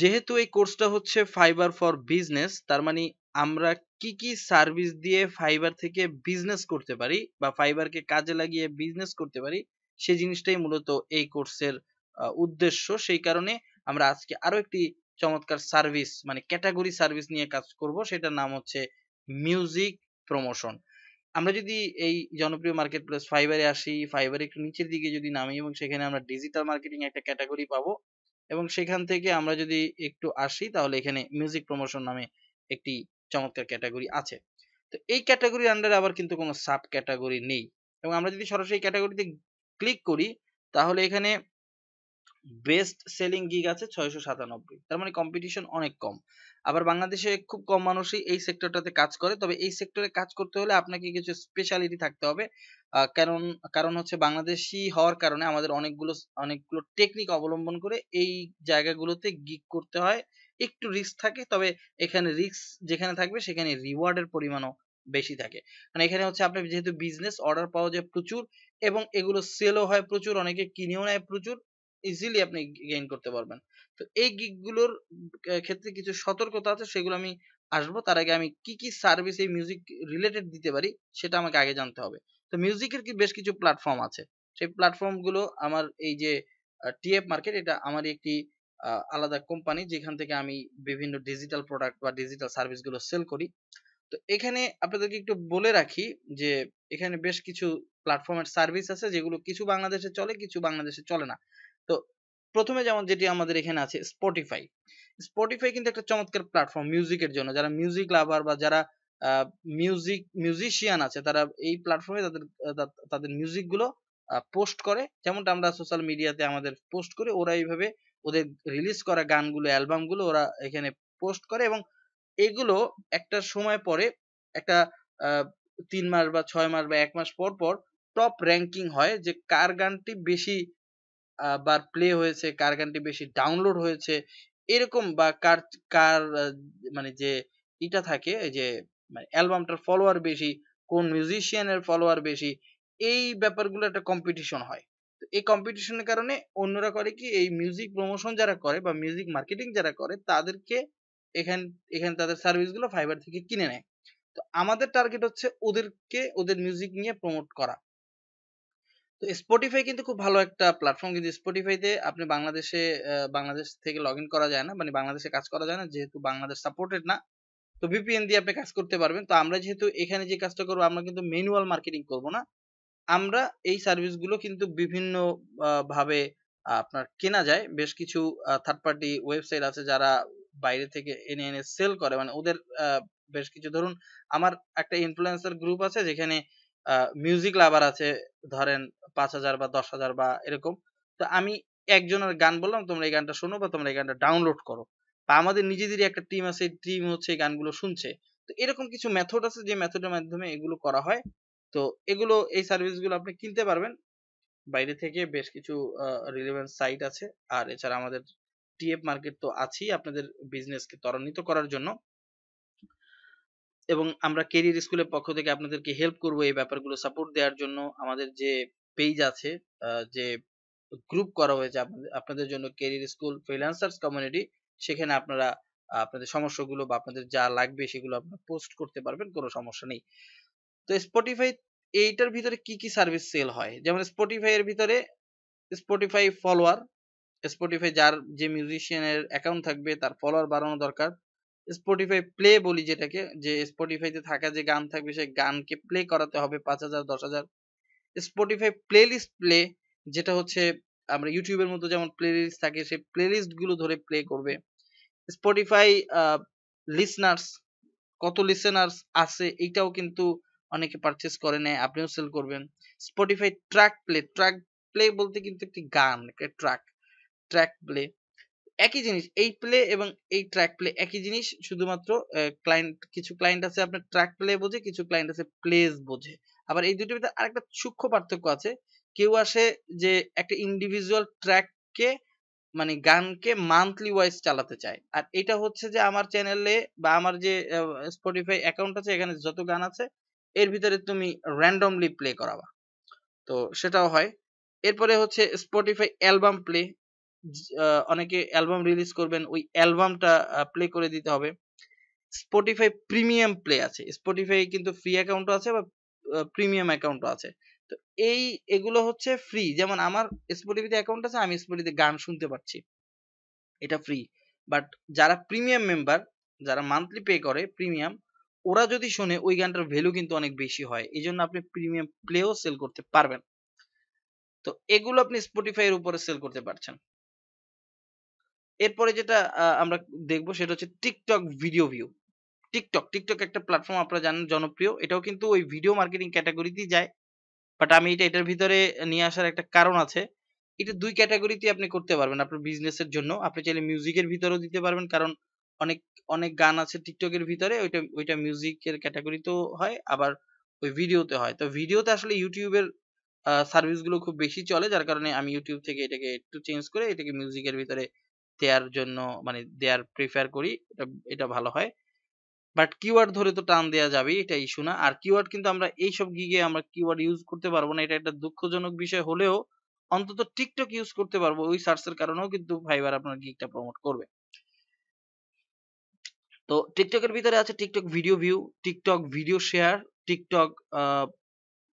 যেহেতু এই কোর্সটা হচ্ছে ফাইবার ফর বিজনেস তার মানে আমরা কি কি সার্ভিস দিয়ে ফাইবার থেকে বিজনেস করতে পারি বা ফাইবারকে কাজে লাগিয়ে বিজনেস করতে পারি সেই জিনিসটাই মূলত এই কোর্সের উদ্দেশ্য সেই কারণে আমরা আজকে আরো একটি চমৎকার সার্ভিস মানে ক্যাটাগরি সার্ভিস নিয়ে কাজ করব সেটার নাম হচ্ছে মিউজিক প্রমোশন আমরা যদি এই জনপ্রিয় মার্কেট প্লেস ফাইবারে আসি ফাইবারে একটু নিচের দিকে যদি নামি এবং সেখানে আমরা ডিজিটাল মার্কেটিং একটা ক্যাটাগরি পাবো এবং সেখান থেকে আমরা যদি একটু আসি তাহলে এখানে মিউজিক প্রমোশন নামে একটি চমৎকার ক্যাটাগরি আছে তো এই ক্যাটাগরির আন্ডারে আবার কিন্তু কোনো সাব ক্যাটাগরি নেই এবং আমরা যদি সরাসরি ক্যাটাগরিতে ক্লিক করি তাহলে এখানে বেস্ট সেলিং গিগ আছে ছয়শো সাতানব্বই তার মানে কম্পিটিশন অনেক কম আবার বাংলাদেশে খুব কম মানুষই এই সেক্টরটাতে কাজ করে তবে এই সেক্টরে কাজ করতে হলে আপনাকে কিছু স্পেশালিটি থাকতে হবে কারণ কারণ হচ্ছে বাংলাদেশি হওয়ার কারণে আমাদের অনেকগুলো অনেকগুলো টেকনিক অবলম্বন করে এই জায়গাগুলোতে গিক করতে হয় একটু রিস্ক থাকে তবে এখানে রিস্ক যেখানে থাকবে সেখানে রিওয়ার্ডের পরিমাণও বেশি থাকে মানে এখানে হচ্ছে আপনি যেহেতু বিজনেস অর্ডার পাওয়া যায় প্রচুর এবং এগুলো সেলও হয় প্রচুর অনেকে কিনেও নেয় প্রচুর ইজিলি আপনি গেইন করতে পারবেন তো এই গিকগুলোর ক্ষেত্রে কিছু সতর্কতা আছে সেগুলো আমি আসবো তার আগে আমি কি কি সার্ভিস এই মিউজিক রিলেটেড দিতে পারি সেটা আমাকে আগে জানতে হবে তো মিউজিকের কি বেশ কিছু প্ল্যাটফর্ম আছে সেই প্ল্যাটফর্মগুলো আমার এই যে টিএফ মার্কেট এটা আমার একটি আলাদা কোম্পানি যেখান থেকে আমি বিভিন্ন ডিজিটাল প্রোডাক্ট বা ডিজিটাল সার্ভিসগুলো সেল করি তো এখানে আপনাদেরকে একটু বলে রাখি যে এখানে বেশ কিছু প্ল্যাটফর্মের সার্ভিস আছে যেগুলো কিছু বাংলাদেশে চলে কিছু বাংলাদেশে চলে না তো প্রথমে যেমন যেটি আমাদের এখানে আছে স্পটিফাই স্পটিফাই কিন্তু একটা চমৎকার প্ল্যাটফর্ম মিউজিকের জন্য যারা মিউজিক লাভার বা যারা মিউজিক মিউজিশিয়ান আছে তারা এই প্ল্যাটফর্মে তাদের তাদের মিউজিকগুলো পোস্ট করে যেমনটা আমরা সোশ্যাল মিডিয়াতে আমাদের পোস্ট করে ওরা এইভাবে ওদের রিলিজ করা গানগুলো অ্যালবামগুলো ওরা এখানে পোস্ট করে এবং এগুলো একটা সময় পরে একটা তিন মাস বা ছয় মাস বা এক মাস পর পর টপ র্যাঙ্কিং হয় যে কার গানটি বেশি বার প্লে হয়েছে কার গানটি বেশি ডাউনলোড হয়েছে এরকম বা কার কার মানে যে এটা থাকে যে মানে অ্যালবামটার ফলোয়ার বেশি কোন মিউজিশিয়ানের ফলোয়ার বেশি এই ব্যাপারগুলো একটা কম্পিটিশন হয় তো এই কম্পিটিশনের কারণে অন্যরা করে কি এই মিউজিক প্রমোশন যারা করে বা মিউজিক মার্কেটিং যারা করে তাদেরকে এখান এখানে তাদের সার্ভিসগুলো ফাইবার থেকে কিনে নেয় তো আমাদের টার্গেট হচ্ছে ওদেরকে ওদের মিউজিক নিয়ে প্রমোট করা তো স্পটিফাই কিন্তু খুব ভালো একটা প্ল্যাটফর্ম কিন্তু স্পটিফাইতে আপনি বাংলাদেশে বাংলাদেশ থেকে লগ ইন করা যায় না মানে বাংলাদেশে কাজ করা যায় না যেহেতু বাংলাদেশ সাপোর্টেড না তো ভিপিএন দিয়ে আপনি কাজ করতে পারবেন তো আমরা যেহেতু এখানে যে কাজটা করবো আমরা কিন্তু ম্যানুয়াল মার্কেটিং করব না আমরা এই সার্ভিসগুলো কিন্তু বিভিন্ন ভাবে আপনার কেনা যায় বেশ কিছু থার্ড পার্টি ওয়েবসাইট আছে যারা বাইরে থেকে এনে এনে সেল করে মানে ওদের বেশ কিছু ধরুন আমার একটা ইনফ্লুয়েন্সার গ্রুপ আছে যেখানে মিউজিক লাভার আছে ধরেন পাঁচ হাজার বা দশ হাজার বা এরকম তো আমি একজনের গান বললাম তোমরা এই গানটা শোনো বা তোমরা এই গানটা ডাউনলোড করো বা আমাদের নিজেদেরই একটা টিম আছে টিম হচ্ছে এই গানগুলো শুনছে তো এরকম কিছু মেথড আছে যে মেথডের মাধ্যমে এগুলো করা হয় তো এগুলো এই সার্ভিসগুলো আপনি কিনতে পারবেন বাইরে থেকে বেশ কিছু রিলেভেন্ট সাইট আছে আর এছাড়া আমাদের টিএফ মার্কেট তো আছেই আপনাদের বিজনেসকে ত্বরান্বিত করার জন্য এবং আমরা কেরিয়ার স্কুলের পক্ষ থেকে আপনাদেরকে হেল্প করব এই ব্যাপারগুলো সাপোর্ট দেওয়ার জন্য আমাদের যে পেজ আছে যে গ্রুপ করা হয়েছে আপনাদের জন্য কেরিয়ার স্কুল ফ্রিল্যান্সার্স কমিউনিটি সেখানে আপনারা আপনাদের সমস্যাগুলো বা আপনাদের যা লাগবে সেগুলো আপনারা পোস্ট করতে পারবেন কোনো সমস্যা নেই তো স্পটিফাই এইটার ভিতরে কি কি সার্ভিস সেল হয় যেমন স্পটিফাই এর ভিতরে স্পটিফাই ফলোয়ার স্পটিফাই যার যে মিউজিশিয়ানের অ্যাকাউন্ট থাকবে তার ফলোয়ার বাড়ানো দরকার স্পটিফাই প্লে বলি যেটাকে যে স্পটিফাইতে থাকা যে গান থাকবে সেই গানকে প্লে করাতে হবে পাঁচ হাজার দশ হাজার স্পটিফাই প্লেলিস্ট প্লে যেটা হচ্ছে আমরা ইউটিউবের মতো যেমন প্লেলিস্ট থাকে সেই প্লে গুলো ধরে প্লে করবে স্পটিফাই লিসনার্স কত লিসেনার্স আছে এটাও কিন্তু অনেকে পারচেস করে নেয় আপনিও সেল করবেন Spotify track play track play বলতে কিন্তু একটি গান ট্র্যাক ট্র্যাক প্লে একই জিনিস এই প্লে এবং এই ট্র্যাক প্লে একই জিনিস শুধুমাত্র ক্লায়েন্ট কিছু ক্লায়েন্ট আছে আপনার ট্র্যাক প্লে বোঝে কিছু ক্লায়েন্ট আছে প্লেস বোঝে আবার এই দুটোর ভিতরে আরেকটা সূক্ষ্ম পার্থক্য আছে কেউ আসে যে একটা ইন্ডিভিজুয়াল ট্র্যাককে মানে গানকে মান্থলি ওয়াইজ চালাতে চায় আর এটা হচ্ছে যে আমার চ্যানেলে বা আমার যে স্পটিফাই অ্যাকাউন্ট আছে এখানে যত গান আছে এর ভিতরে তুমি র্যান্ডমলি প্লে করাবা তো সেটাও হয় এরপরে হচ্ছে স্পটিফাই অ্যালবাম প্লে অনেকে অ্যালবাম রিলিজ করবেন ওই অ্যালবামটা প্লে করে দিতে হবে স্পটিফাই প্রিমিয়াম প্লে আছে স্পটিফাই কিন্তু ফ্রি অ্যাকাউন্টও আছে বা প্রিমিয়াম অ্যাকাউন্টও আছে তো এই এগুলো হচ্ছে ফ্রি যেমন আমার স্পটিফাইতে অ্যাকাউন্ট আছে আমি স্পটিফাইতে গান শুনতে পারছি এটা ফ্রি বাট যারা প্রিমিয়াম মেম্বার যারা মান্থলি পে করে প্রিমিয়াম ওরা যদি শুনে ওই গানটার ভ্যালু কিন্তু অনেক বেশি হয় এই জন্য আপনি প্রিমিয়াম প্লেও সেল করতে পারবেন তো এগুলো আপনি স্পটিফাইয়ের উপরে সেল করতে পারছেন এরপরে যেটা আমরা দেখবো সেটা হচ্ছে TikTok video view TikTok TikTok একটা প্ল্যাটফর্ম আপনারা জানেন জনপ্রিয় এটাও কিন্তু ওই ভিডিও মার্কেটিং ক্যাটাগরিতেই যায় বাট আমি এটা এটার ভিতরে নিয়ে আসার একটা কারণ আছে এটা দুই ক্যাটাগরিতে আপনি করতে পারবেন আপনার বিজনেসের জন্য আপনি চাইলে মিউজিকের ভিতরেও দিতে পারবেন কারণ অনেক অনেক গান আছে টিকটকের ভিতরে ওইটা ওইটা মিউজিকের ক্যাটাগরিতেও হয় আবার ওই ভিডিওতে হয় তো ভিডিওতে আসলে ইউটিউবের সার্ভিসগুলো খুব বেশি চলে যার কারণে আমি ইউটিউব থেকে এটাকে একটু চেঞ্জ করে এটাকে মিউজিকের ভিতরে দেওয়ার জন্য মানে দেওয়ার প্রিফার করি এটা ভালো হয় বাট কিওয়ার্ড ধরে তো টান দেওয়া যাবে এটা ইস্যু না আর কিওয়ার্ড কিন্তু আমরা এইসব গিগে আমরা কিওয়ার্ড ইউজ করতে পারবো না এটা একটা দুঃখজনক বিষয় হলেও অন্তত টিকটক ইউজ করতে পারবো ওই সার্চের কারণেও কিন্তু ফাইবার আপনার গিগটা প্রমোট করবে তো টিকটকের ভিতরে আছে TikTok video view TikTok video share TikTok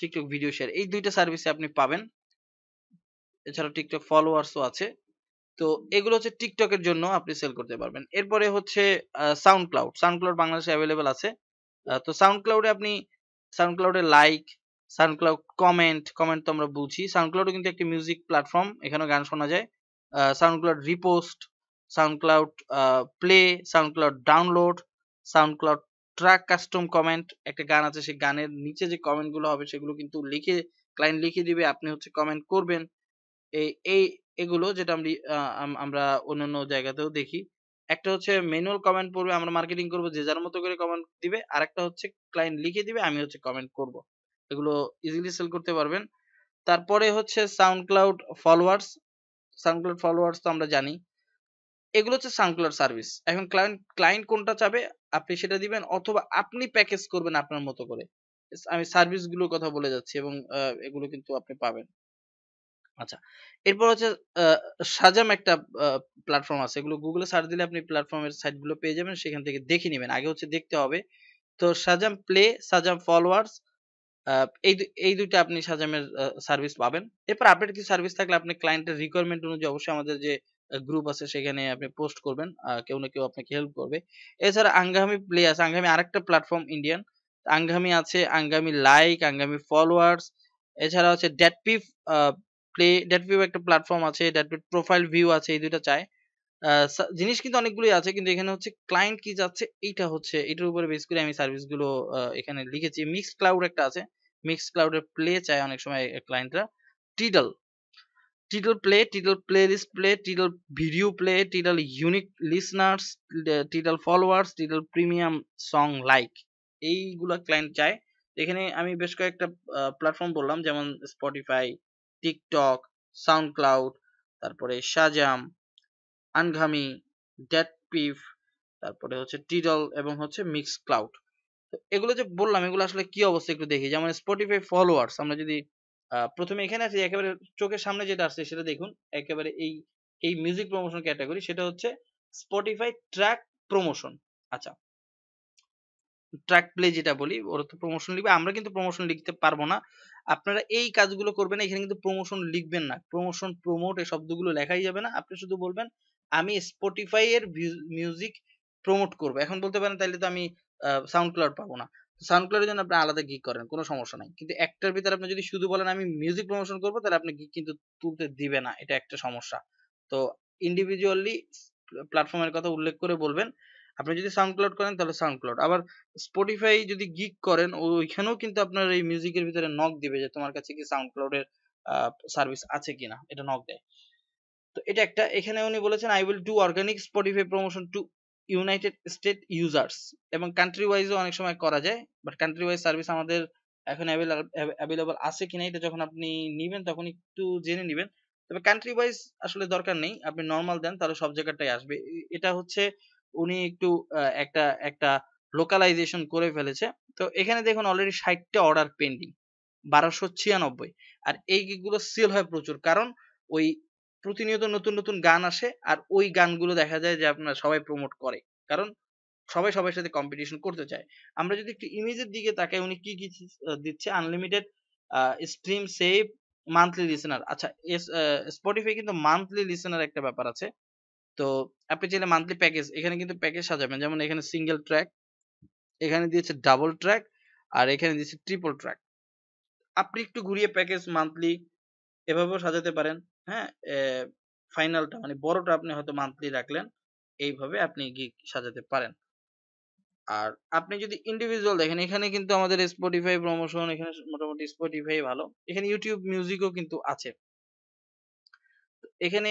TikTok video share এই দুইটা সার্ভিসে আপনি পাবেন এছাড়া টিকটক ফলোয়ার্সও আছে তো এগুলো হচ্ছে টিকটকের জন্য আপনি সেল করতে পারবেন এরপরে হচ্ছে সাউন্ড ক্লাউড সাউন্ড ক্লাউড বাংলাদেশে অ্যাভেলেবেল আছে তো সাউন্ড ক্লাউডে আপনি সাউন্ড ক্লাউডে like SoundCloud comment comment তো আমরা বুঝি সাউন্ড ক্লাউডও কিন্তু একটি মিউজিক প্ল্যাটফর্ম এখানেও গান শোনা যায় SoundCloud repost SoundCloud play SoundCloud download SoundCloud track custom comment একটা গান আছে সেই গানের নিচে যে কমেন্টগুলো হবে সেগুলো কিন্তু লিখে ক্লায়েন্ট লিখে দিবে আপনি হচ্ছে কমেন্ট করবেন এই এই এগুলো যেটা আমি আমরা অন্যান্য জায়গাতেও দেখি একটা হচ্ছে ম্যানুয়াল কমেন্ট পড়বে আমরা মার্কেটিং করব যে যার মতো করে কমেন্ট দিবে আর একটা হচ্ছে ক্লায়েন্ট লিখে দিবে আমি হচ্ছে কমেন্ট করব এগুলো ইজিলি সেল করতে পারবেন তারপরে হচ্ছে SoundCloud followers SoundCloud followers তো আমরা জানি এগুলো হচ্ছে সাউন্ড ক্লাউড সার্ভিস এখন ক্লায়েন্ট ক্লায়েন্ট কোনটা চাবে আপনি সেটা দিবেন অথবা আপনি প্যাকেজ করবেন আপনার মতো করে আমি সার্ভিসগুলোর কথা বলে যাচ্ছি এবং এগুলো কিন্তু আপনি পাবেন আচ্ছা এরপর হচ্ছে সাজাম একটা প্ল্যাটফর্ম আছে এগুলো গুগলে সার্চ দিলে আপনি প্ল্যাটফর্মের সাইটগুলো পেয়ে যাবেন সেখান থেকে দেখে নেবেন আগে হচ্ছে দেখতে হবে তো সাজাম প্লে সাজাম ফলোয়ার্স এই এই দুইটা আপনি সাজামের সার্ভিস পাবেন এরপর আপডেট কি সার্ভিস থাকলে আপনি ক্লায়েন্টের রিকোয়ারমেন্ট অনুযায়ী অবশ্যই আমাদের যে গ্রুপ আছে সেখানে আপনি পোস্ট করবেন কেউ না কেউ আপনাকে হেল্প করবে এছাড়া আঙ্গামি প্লে আছে আঙ্গামি আরেকটা প্ল্যাটফর্ম ইন্ডিয়ান আঙ্গামি আছে আঙ্গামি লাইক আঙ্গামি ফলোয়ার্স এছাড়া হচ্ছে ড্যাটপিফ প্লে ডেট ভিউ একটা প্ল্যাটফর্ম আছে ডেট প্রোফাইল ভিউ আছে এই দুটো চায় জিনিস কিন্তু অনেকগুলোই আছে কিন্তু এখানে হচ্ছে ক্লায়েন্ট কি যাচ্ছে এইটা হচ্ছে এটার উপরে বেস করে আমি সার্ভিসগুলো এখানে লিখেছি মিক্সড ক্লাউড একটা আছে মিক্স ক্লাউডের প্লে চায় অনেক সময় ক্লায়েন্টরা Tidal Tidal play Tidal play list play Tidal video play Tidal unique listeners Tidal followers Tidal premium song like এইগুলা ক্লায়েন্ট চায় এখানে আমি বেশ কয়েকটা প্ল্যাটফর্ম বললাম যেমন স্পটিফাই টিকটক সাউন্ড ক্লাউড তারপরে সাজাম আনঘামি ডেট পিফ তারপরে হচ্ছে টিডল এবং হচ্ছে মিক্স ক্লাউড তো এগুলো যে বললাম এগুলো আসলে কি অবস্থা একটু দেখি যেমন স্পটিফাই ফলোয়ার্স আমরা যদি প্রথমে এখানে আছি একেবারে চোখের সামনে যেটা আসছে সেটা দেখুন একেবারে এই এই মিউজিক প্রমোশন ক্যাটাগরি সেটা হচ্ছে স্পটিফাই ট্র্যাক প্রমোশন আচ্ছা ট্র্যাক প্লে যেটা বলি ওরা তো প্রমোশন লিখবে আমরা কিন্তু প্রমোশন লিখতে পারবো না আপনারা এই কাজগুলো করবেন এখানে কিন্তু প্রমোশন লিখবেন না প্রমোশন প্রমোট এই শব্দগুলো লেখাই যাবে না আপনি শুধু বলবেন আমি স্পটিফাই এর মিউজিক প্রমোট করব এখন বলতে পারেন তাহলে তো আমি সাউন্ড ক্লাউড পাবো না সাউন্ড ক্লাউডের জন্য আপনি আলাদা গিক করেন কোনো সমস্যা নাই কিন্তু একটার ভিতরে আপনি যদি শুধু বলেন আমি মিউজিক প্রমোশন করব তাহলে আপনি গিক কিন্তু তুলতে দিবে না এটা একটা সমস্যা তো ইন্ডিভিজুয়ালি প্ল্যাটফর্মের কথা উল্লেখ করে বলবেন আপনি যদি সাউন্ডক্লাউড করেন তাহলে সাউন্ডক্লাউড আবার স্পটিফাই যদি গিক করেন ওইখানেও কিন্তু আপনার এই মিউজিকের ভিতরে নক দিবে যে তোমার কাছে কি সাউন্ডক্লাউডের সার্ভিস আছে কিনা এটা নক দেয় তো এটা একটা এখানে উনি বলেছেন I will do organic Spotify promotion to United State users এবং কান্ট্রি ওয়াইজও অনেক সময় করা যায় বাট কান্ট্রি ওয়াইজ সার্ভিস আমাদের এখন অ্যাভেলেবল আছে কিনা এটা যখন আপনি নেবেন তখন একটু জেনে নেবেন তবে কান্ট্রি ওয়াইজ আসলে দরকার নেই আপনি নর্মাল দেন তাহলে সব জায়গাটাই আসবে এটা হচ্ছে উনি একটু একটা একটা লোকালাইজেশন করে ফেলেছে তো এখানে দেখুন অলরেডি ষাটটা অর্ডার পেন্ডিং বারোশো ছিয়ানব্বই আর এই গিকগুলো সেল হয় প্রচুর কারণ ওই প্রতিনিয়ত নতুন নতুন গান আসে আর ওই গানগুলো দেখা যায় যে আপনার সবাই প্রমোট করে কারণ সবাই সবার সাথে কম্পিটিশন করতে চায় আমরা যদি একটু ইমেজের দিকে তাকাই উনি কি কি দিচ্ছে unlimited stream save monthly listener আচ্ছা স্পটিফাই কিন্তু মান্থলি লিসেনার একটা ব্যাপার আছে তো আপনি চাইলে মান্থলি প্যাকেজ এখানে কিন্তু প্যাকেজ সাজাবেন যেমন এখানে সিঙ্গেল ট্র্যাক এখানে দিয়েছে ডাবল ট্র্যাক আর এখানে দিয়েছে ট্রিপল ট্র্যাক আপনি একটু ঘুরিয়ে প্যাকেজ মান্থলি এভাবেও সাজাতে পারেন হ্যাঁ ফাইনালটা মানে বড়টা আপনি হয়তো মান্থলি রাখলেন এইভাবে আপনি গিক সাজাতে পারেন আর আপনি যদি ইন্ডিভিজুয়াল দেখেন এখানে কিন্তু আমাদের স্পটিফাই প্রমোশন এখানে মোটামুটি স্পটিফাই ভালো এখানে ইউটিউব মিউজিকও কিন্তু আছে এখানে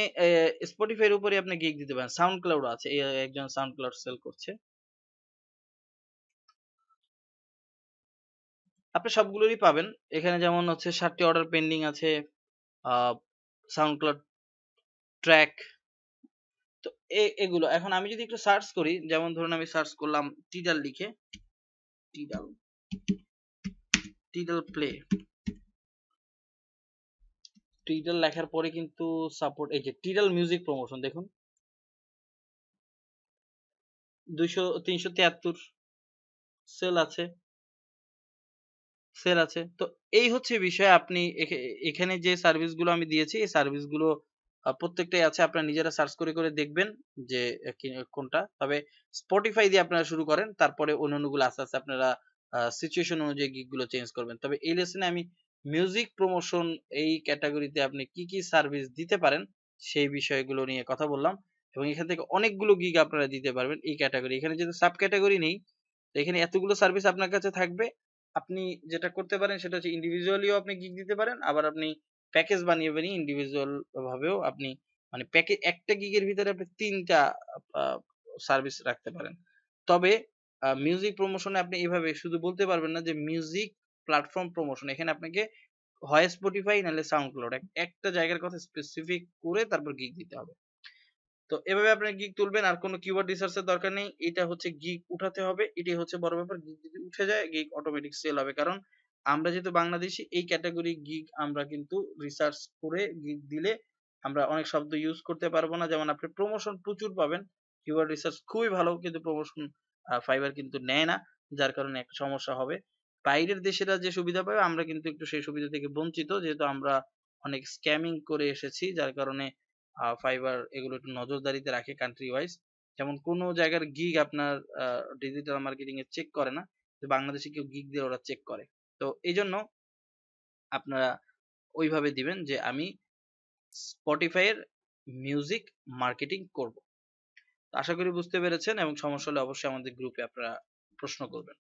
স্পটিফাইয়ের উপরে আপনি গিগ দিতে পারেন সাউন্ড ক্লাউড আছে একজন সাউন্ড ক্লাউড সেল করছে আপনি সবগুলোরই পাবেন এখানে যেমন হচ্ছে সাতটি অর্ডার পেন্ডিং আছে সাউন্ড ক্লাউড ট্র্যাক তো এগুলো এখন আমি যদি একটু সার্চ করি যেমন ধরুন আমি সার্চ করলাম টিডাল লিখে টিডাল টিডাল প্লে টিডাল লেখার পরে কিন্তু সাপোর্ট এই যে টিডাল মিউজিক প্রমোশন দেখুন দুইশো তিনশো তিয়াত্তর সেল আছে সেল আছে তো এই হচ্ছে বিষয় আপনি এখানে যে সার্ভিসগুলো আমি দিয়েছি এই সার্ভিসগুলো প্রত্যেকটাই আছে আপনারা নিজেরা সার্চ করে করে দেখবেন যে কোনটা তবে স্পটিফাই দিয়ে আপনারা শুরু করেন তারপরে অন্য অন্যগুলো আস্তে আস্তে আপনারা সিচুয়েশন অনুযায়ী গিকগুলো চেঞ্জ করবেন তবে এই লেসনে আমি মিউজিক প্রমোশন এই ক্যাটাগরিতে আপনি কি কি সার্ভিস দিতে পারেন সেই বিষয়গুলো নিয়ে কথা বললাম এবং এখান থেকে অনেকগুলো গিগ আপনারা দিতে পারবেন এই ক্যাটাগরি এখানে যেহেতু সাব ক্যাটাগরি নেই এখানে এতগুলো সার্ভিস আপনার কাছে থাকবে আপনি যেটা করতে পারেন সেটা হচ্ছে ইন্ডিভিজুয়ালিও আপনি গিগ দিতে পারেন আবার আপনি প্যাকেজ বানিয়ে বানিয়ে ইন্ডিভিজুয়াল ভাবেও আপনি মানে প্যাকেজ একটা গিগের ভিতরে আপনি তিনটা সার্ভিস রাখতে পারেন তবে মিউজিক প্রমোশনে আপনি এভাবে শুধু বলতে পারবেন না যে মিউজিক প্ল্যাটফর্ম প্রমোশন এখানে আপনাকে হয় স্পটিফাই নাহলে সাউন্ড ক্লাউড একটা জায়গার কথা স্পেসিফিক করে তারপর গিগ দিতে হবে তো এভাবে আপনি গিগ তুলবেন আর কোনো কিওয়ার্ড রিসার্চের দরকার নেই এটা হচ্ছে গিগ উঠাতে হবে এটাই হচ্ছে বড় ব্যাপার গিগ যদি উঠে যায় গিগ অটোমেটিক সেল হবে কারণ আমরা যেহেতু বাংলাদেশি এই ক্যাটাগরি গিগ আমরা কিন্তু রিসার্চ করে গিগ দিলে আমরা অনেক শব্দ ইউজ করতে পারবো না যেমন আপনি প্রমোশন প্রচুর পাবেন কিওয়ার্ড রিসার্চ খুবই ভালো কিন্তু প্রমোশন ফাইবার কিন্তু নেয় না যার কারণে একটা সমস্যা হবে বাইরের দেশেরা যে সুবিধা পাবে আমরা কিন্তু একটু সেই সুবিধা থেকে বঞ্চিত যেহেতু আমরা অনেক স্ক্যামিং করে এসেছি যার কারণে ফাইবার এগুলো একটু নজরদারিতে রাখে কান্ট্রি ওয়াইজ যেমন কোনো জায়গার গিগ আপনার ডিজিটাল মার্কেটিং এ চেক করে না বাংলাদেশে কেউ গিগ দিয়ে ওরা চেক করে তো এই জন্য আপনারা ওইভাবে দিবেন যে আমি স্পটিফাইয়ের মিউজিক মার্কেটিং করব আশা করি বুঝতে পেরেছেন এবং সমস্যা হলে অবশ্যই আমাদের গ্রুপে আপনারা প্রশ্ন করবেন